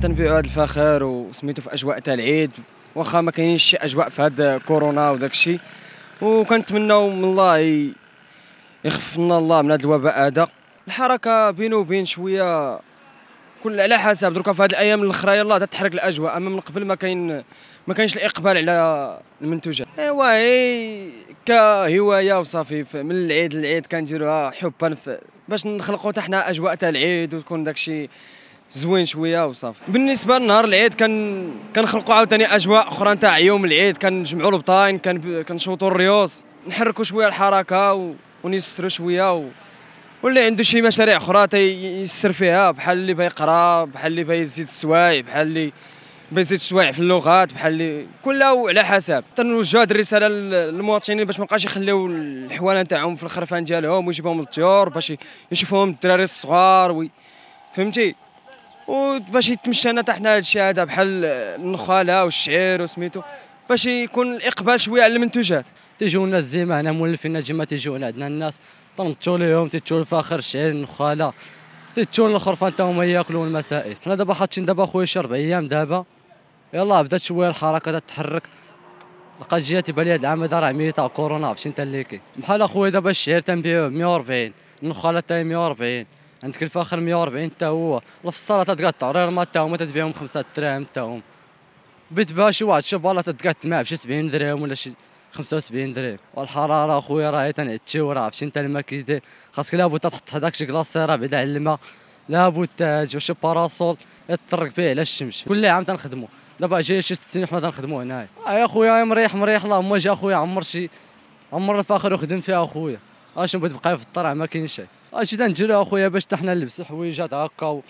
تنبيع هذا الفخر وسميتو في اجواء تاع العيد واخا ما كاينينش شي اجواء في هاد كورونا وداك الشيء وكنتمناو من الله يخفف لنا الله من هذا الوباء هذا الحركه بينه وبين شويه كل على حسب دروكا في هذه الايام الاخرى يلاه تتحرك الاجواء اما من قبل ما كاين ما كاينش الاقبال على المنتوجات ايوا هي كهوايه وصافي من العيد للعيد كنديروها حبا باش نخلقوا حتى حنا اجواء تاع العيد وتكون داكشي زوين شويه وصافي بالنسبه لنهار العيد كان كنخلقوا عاوتاني اجواء اخرى نتاع يوم العيد كنجمعوا البطاين كان كنشوطوا الريوس نحركوا شويه الحركه و... ونيسروا شويه و... واللي عنده شي مشاريع اخرى تيسر فيها بحال اللي بيقرا بحال اللي بيزيد السوايع بحال اللي بيزيد السوايع في اللغات بحال اللي كلها على حسب تنوجه هاد الرساله للمواطنين باش ما بقاش يخليو الحوانه نتاعهم في الخرفان ديالهم ويجيبهم للطيور باش يشوفوهم الدراري الصغار وي... فهمتي وباش يتمشى لنا حنا هذا الشيء هذا بحال النخاله والشعير وسميتو باش يكون الاقبال شويه على المنتوجات تيجيو الناس ما هنا مولفين الجماعه تيجيو عندنا الناس تنبطوا ليهم تيتشوا الفاخر الشعير النخاله تيتشوا الخرفان حتى هما ياكلوا المسائل حنا دابا حاطين دابا خويا شي اربع ايام دابا يلا بدات شويه الحركه تتحرك لقات جهه تيبان لي هاد العام هذا راه ميتا كورونا عرفتي انت اللي كي بحال اخويا دابا الشعير تنبيعوه 140 النخاله حتى 140 عندك الفاخر 140 حتى هو الفسطره تتقطع ما حتى هما تتبيعهم 5 دراهم حتى هما بيت بها شي واحد شوف والله تتقطع معاه بشي 70 درهم ولا شي 75 درهم والحراره اخويا راه تنعتشي وراه عرفتي انت الما كيدير خاصك لابد تحط هذاك شي كلاصي راه بعيد على الما لابد تاج شي باراسول يطرق به على الشمس كل عام تنخدمو دابا جاي شي ست سنين حنا تنخدمو هنايا آه يا خويا مريح مريح اللهم جا خويا عمر شي عمر الفاخر وخدم فيها اخويا اش نبغي تبقى في الطرع ما كاينش شي اجي آه، تنجري اخويا باش حنا نلبس حويجات هكا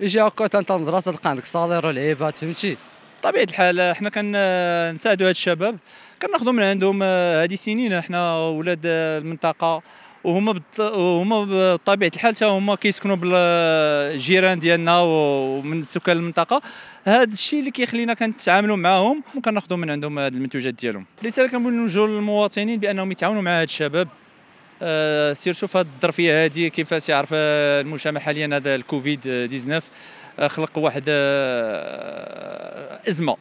يجي هكا تنتا المدرسه تلقى عندك صالير ولعيبات فهمتي طبيعه الحال آه، حنا كنساعدوا آه، هاد الشباب كناخذوا من عندهم هذه سنين حنا ولاد المنطقه وهما وهما بطبيعه الحال حتى هما كيسكنوا بالجيران ديالنا ومن سكان المنطقه هذا الشيء اللي كيخلينا كنتعاملوا معاهم وكناخذوا من عندهم هاد المنتوجات ديالهم الرساله كنبغي نوجهوا للمواطنين بانهم يتعاونوا مع هاد الشباب آه، سير شوف هذه الظرفيه هذه كيفاش يعرف آه، المجتمع حاليا هذا الكوفيد 19 آه، خلق واحد ازمه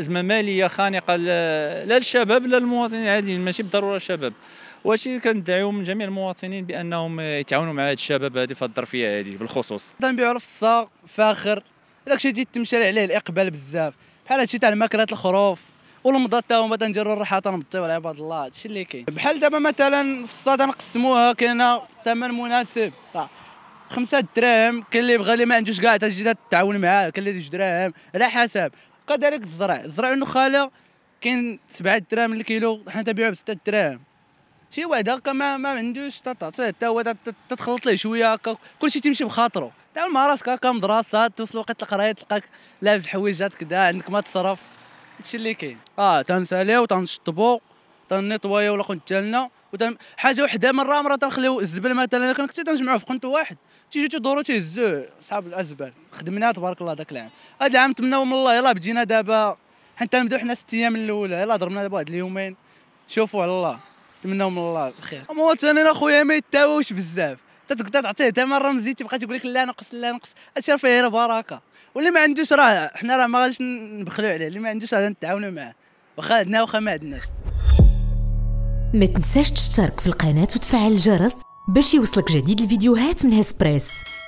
ازمه ماليه خانقه لا للشباب لا للمواطنين العاديين ماشي بالضروره الشباب واش كندعيو من جميع المواطنين بانهم يتعاونوا مع هاد الشباب هذه في الظرفيه هذه بالخصوص تنبيعوا الساق فاخر داكشي تيتمشى عليه الاقبال بزاف بحال هادشي تاع الماكلات الخروف والمضاد تا هما تنديروا تنبطيو على عباد الله هادشي اللي كاين بحال دابا مثلا الصاد نقسموها كاينه ثمن مناسب خمسة دراهم كاين اللي بغى اللي ما عندوش كاع تجي تعاون معاه كاين اللي جوج دراهم على حسب كذلك الزرع الزرع النخاله كاين سبعة دراهم الكيلو حنا تبيعوه بستة دراهم شي واحد هكا ما ما عندوش تعطيه حتى هو تتخلط ليه شويه هكا كلشي تيمشي بخاطرو تعامل مع راسك هكا مدرسه توصل وقت القرايه تلقاك لابس حويجات كدا عندك ما تصرف هادشي اللي كاين اه تنساليو تنشطبو تنطويو القنت تالنا وتن... حاجه وحده مره مره تنخليو الزبل مثلا كنا كنت تنجمعو في قنت واحد تيجيو تيدورو تيهزوه صحاب الازبال خدمنا تبارك الله داك العام هاد العام تمناو من الله يلاه بدينا دابا حتى تنبداو حنا ست ايام الاولى يلاه ضربنا دابا واحد اليومين شوفوا على الله تمناو من الله الخير مواطنين اخويا ما يتاووش بزاف تتقدر تعطيه حتى مره مزيد تبقى تقول لك لا نقص لا نقص هادشي راه فيه راه بركه واللي ما عندوش راه حنا راه ما غاديش نبخلوا عليه اللي ما عندوش راه نتعاونوا معاه واخا عندنا واخا ما عندناش ما تنساش تشترك في القناه وتفعل الجرس باش يوصلك جديد الفيديوهات من هسبريس